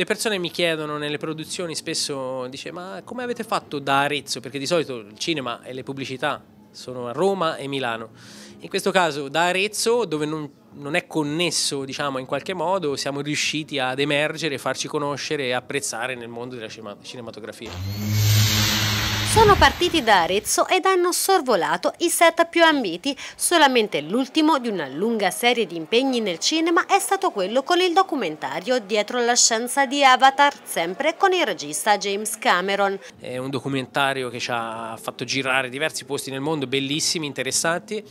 Le persone mi chiedono nelle produzioni spesso, dice, ma come avete fatto da Arezzo? Perché di solito il cinema e le pubblicità sono a Roma e Milano. In questo caso da Arezzo, dove non, non, è connesso, diciamo, in qualche modo, siamo riusciti ad emergere, farci conoscere e apprezzare nel mondo della cinematografia. Sono partiti da Arezzo ed hanno sorvolato i set più ambiti. Solamente l'ultimo di una lunga serie di impegni nel cinema è stato quello con il documentario Dietro la scienza di Avatar, sempre con il regista James Cameron. È un documentario che ci ha fatto girare diversi posti nel mondo, bellissimi, interessanti.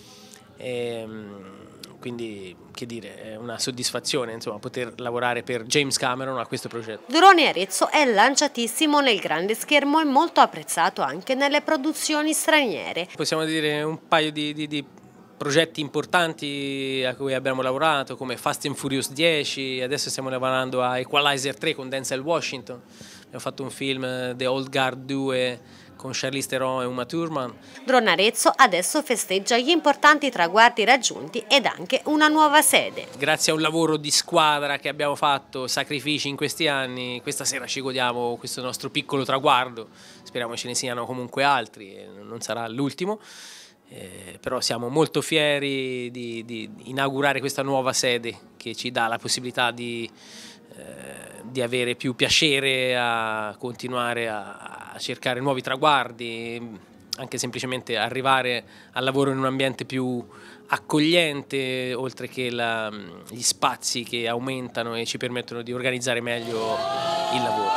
E ehm, quindi che dire, è una soddisfazione insomma, poter lavorare per James Cameron a questo progetto. Drone Arezzo è lanciatissimo nel grande schermo e molto apprezzato anche nelle produzioni straniere. Possiamo dire un paio di, di, di progetti importanti a cui abbiamo lavorato come Fast and Furious 10, adesso stiamo lavorando a Equalizer 3 con Denzel Washington ho fatto un film eh, The Old Guard 2 con Charlize Theron e Uma Thurman. Arezzo adesso festeggia gli importanti traguardi raggiunti ed anche una nuova sede. Grazie a un lavoro di squadra che abbiamo fatto, sacrifici in questi anni, questa sera ci godiamo questo nostro piccolo traguardo, speriamo ce ne siano comunque altri, eh, non sarà l'ultimo. Eh, però siamo molto fieri di, di inaugurare questa nuova sede che ci dà la possibilità di eh, di avere più piacere a continuare a, a cercare nuovi traguardi, anche semplicemente arrivare al lavoro in un ambiente più accogliente, oltre che la, gli spazi che aumentano e ci permettono di organizzare meglio il lavoro.